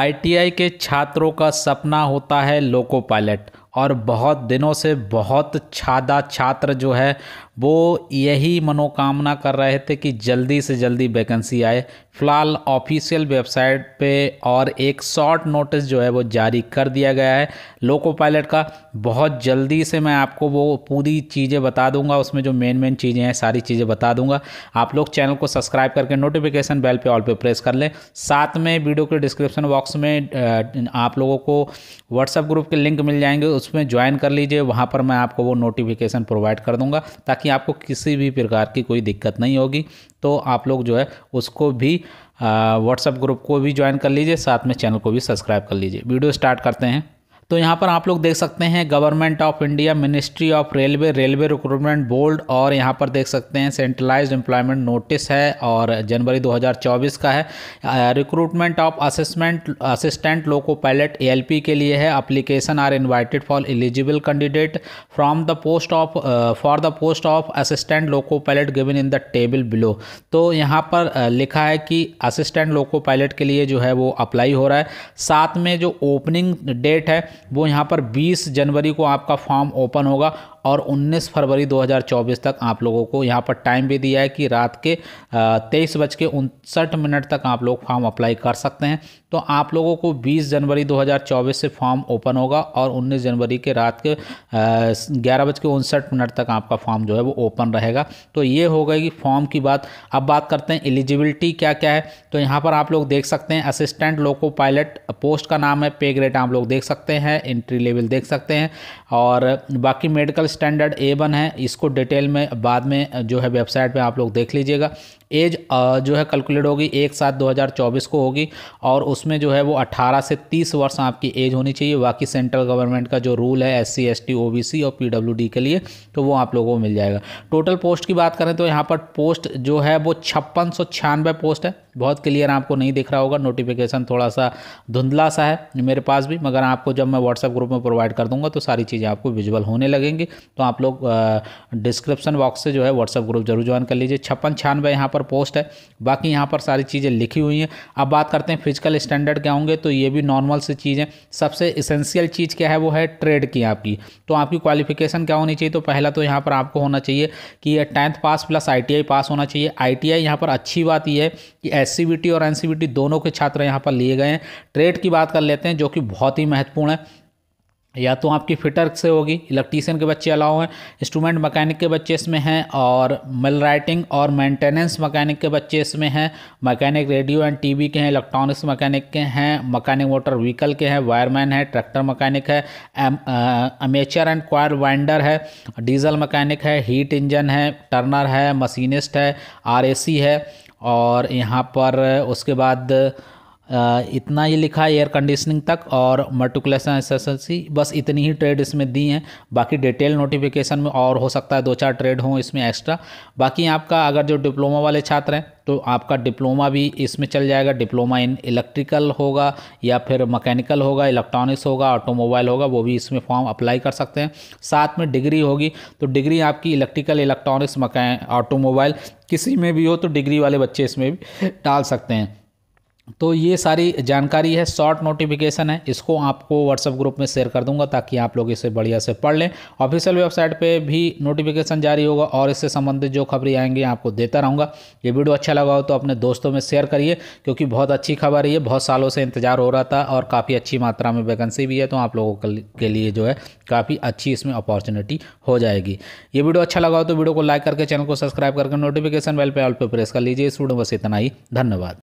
ITI के छात्रों का सपना होता है लोको पायलट और बहुत दिनों से बहुत छादा छात्र जो है वो यही मनोकामना कर रहे थे कि जल्दी से जल्दी वैकेंसी आए फ़िलहाल ऑफिशियल वेबसाइट पे और एक शॉर्ट नोटिस जो है वो जारी कर दिया गया है लोको पायलट का बहुत जल्दी से मैं आपको वो पूरी चीज़ें बता दूंगा उसमें जो मेन मेन चीज़ें हैं सारी चीज़ें बता दूंगा आप लोग चैनल को सब्सक्राइब करके नोटिफिकेशन बेल पे ऑल पे प्रेस कर लें साथ में वीडियो के डिस्क्रिप्शन बॉक्स में आप लोगों को व्हाट्सअप ग्रुप के लिंक मिल जाएंगे उसमें ज्वाइन कर लीजिए वहाँ पर मैं आपको वो नोटिफिकेशन प्रोवाइड कर दूँगा ताकि आपको किसी भी प्रकार की कोई दिक्कत नहीं होगी तो आप लोग जो है उसको भी व्हाट्सएप ग्रुप को भी ज्वाइन कर लीजिए साथ में चैनल को भी सब्सक्राइब कर लीजिए वीडियो स्टार्ट करते हैं तो यहाँ पर आप लोग देख सकते हैं government of India ministry of railway railway recruitment board और यहाँ पर देख सकते हैं सेंट्रलाइज एम्प्लॉयमेंट नोटिस है और जनवरी 2024 का है recruitment of assessment assistant loco pilot A के लिए है application are invited for eligible candidate from the post of for the post of assistant loco pilot given in the table below तो यहाँ पर लिखा है कि असिस्टेंट लोको पायलट के लिए जो है वो अप्लाई हो रहा है साथ में जो ओपनिंग डेट है वो यहाँ पर 20 जनवरी को आपका फॉर्म ओपन होगा और 19 फरवरी 2024 तक आप लोगों को यहाँ पर टाइम भी दिया है कि रात के तेईस बज के उनसठ मिनट तक आप लोग फॉर्म अप्लाई कर सकते हैं तो आप लोगों को 20 जनवरी 2024 से फॉर्म ओपन होगा और 19 जनवरी के रात के ग्यारह बज के उनसठ मिनट तक आपका फॉर्म जो है वो ओपन रहेगा तो ये हो गई फॉर्म की बात अब बात करते हैं एलिजिबिलिटी क्या क्या है तो यहाँ पर आप लोग देख सकते हैं असिस्टेंट लोको पायलट पोस्ट का नाम है पे ग्रेड आप लोग देख सकते हैं हैं एंट्री लेवल देख सकते हैं और बाकी मेडिकल स्टैंडर्ड ए वन है इसको डिटेल में बाद में जो है वेबसाइट पर आप लोग देख लीजिएगा एज जो है कैलकुलेट होगी एक सात दो हज़ार चौबीस को होगी और उसमें जो है वो अट्ठारह से तीस वर्ष आपकी एज होनी चाहिए बाकी सेंट्रल गवर्नमेंट का जो रूल है S C S T O B C और पी डब्ल्यू डी के लिए तो वो आप लोगों को मिल जाएगा टोटल पोस्ट की बात करें तो यहाँ पर पोस्ट जो है वो छप्पन सौ छियानवे पोस्ट है बहुत क्लियर आपको नहीं दिख रहा होगा नोटिफिकेशन थोड़ा सा धुंधला सा है मेरे पास भी मगर आपको जब मैं व्हाट्सएप ग्रुप में प्रोवाइड कर दूंगा तो सारी चीज़ें आपको विजुअल होने लगेंगी तो आप लोग डिस्क्रिप्शन बॉक्स से जो है व्हाट्सएप ग्रुप जरूर ज्वाइन कर लीजिए छप्पन छियानवे यहाँ पर पर पोस्ट है बाकी यहाँ पर सारी चीज़ें लिखी हुई हैं अब बात करते हैं फिजिकल स्टैंडर्ड क्या होंगे तो ये भी नॉर्मल सी चीज़ें सबसे इसेंशियल चीज़ क्या है वो है ट्रेड की आपकी तो आपकी क्वालिफिकेशन क्या होनी चाहिए तो पहला तो यहाँ पर आपको होना चाहिए कि ये टेंथ पास प्लस आई पास होना चाहिए आई टी पर अच्छी बात यह है कि एस और एन दोनों के छात्र यहाँ पर लिए गए हैं ट्रेड की बात कर लेते हैं जो कि बहुत ही महत्वपूर्ण है या तो आपकी फिटर से होगी इलेक्ट्रीशियन के बच्चे अलाउ हैं इंस्ट्रूमेंट मकैनिक के बच्चे इसमें हैं और मिल राइटिंग और मेंटेनेंस मकैनिक के बच्चे इसमें हैं मकैनिक रेडियो एंड टीवी के हैं इलेक्ट्रॉनिक्स मकैनिक के हैं मकैनिक मोटर व्हीकल के हैं वायरमैन है ट्रैक्टर मकैनिक है अमेचर एंड क्वायर वाइंडर है डीजल मकैनिक है हीट इंजन है टर्नर है मशीनिस्ट है आर है और यहाँ पर उसके बाद इतना ही लिखा है एयर कंडीशनिंग तक और मर्टिकुलेशन एसएसएलसी बस इतनी ही ट्रेड इसमें दी हैं बाकी डिटेल नोटिफिकेशन में और हो सकता है दो चार ट्रेड हों इसमें एक्स्ट्रा बाकी आपका अगर जो डिप्लोमा वाले छात्र हैं तो आपका डिप्लोमा भी इसमें चल जाएगा डिप्लोमा इन इलेक्ट्रिकल होगा या फिर मैकेनिकल होगा इलेक्ट्रॉनिक्स होगा ऑटोमोबाइल होगा वो भी इसमें फॉर्म अप्लाई कर सकते हैं साथ में डिग्री होगी तो डिग्री आपकी इलेक्ट्रिकल इलेक्ट्रॉनिक्स ऑटोमोबाइल किसी में भी हो तो डिग्री वाले बच्चे इसमें भी डाल सकते हैं तो ये सारी जानकारी है शॉर्ट नोटिफिकेशन है इसको आपको व्हाट्सएप ग्रुप में शेयर कर दूंगा ताकि आप लोग इसे बढ़िया से पढ़ लें ऑफिशियल वेबसाइट पे भी नोटिफिकेशन जारी होगा और इससे संबंधित जो खबरें आएंगी आपको देता रहूँगा ये वीडियो अच्छा लगा हो तो अपने दोस्तों में शेयर करिए क्योंकि बहुत अच्छी खबर है बहुत सालों से इंतजार हो रहा था और काफ़ी अच्छी मात्रा में वैकेंसी भी है तो आप लोगों के लिए जो है काफ़ी अच्छी इसमें अपॉर्चुनिटी हो जाएगी ये वीडियो अच्छा लगा हो तो वीडियो को लाइक करके चैनल को सब्सक्राइब करके नोटिफिकेशन बेल पर ऑल पर प्रेस कर लीजिए इस वीडियो बस इतना ही धन्यवाद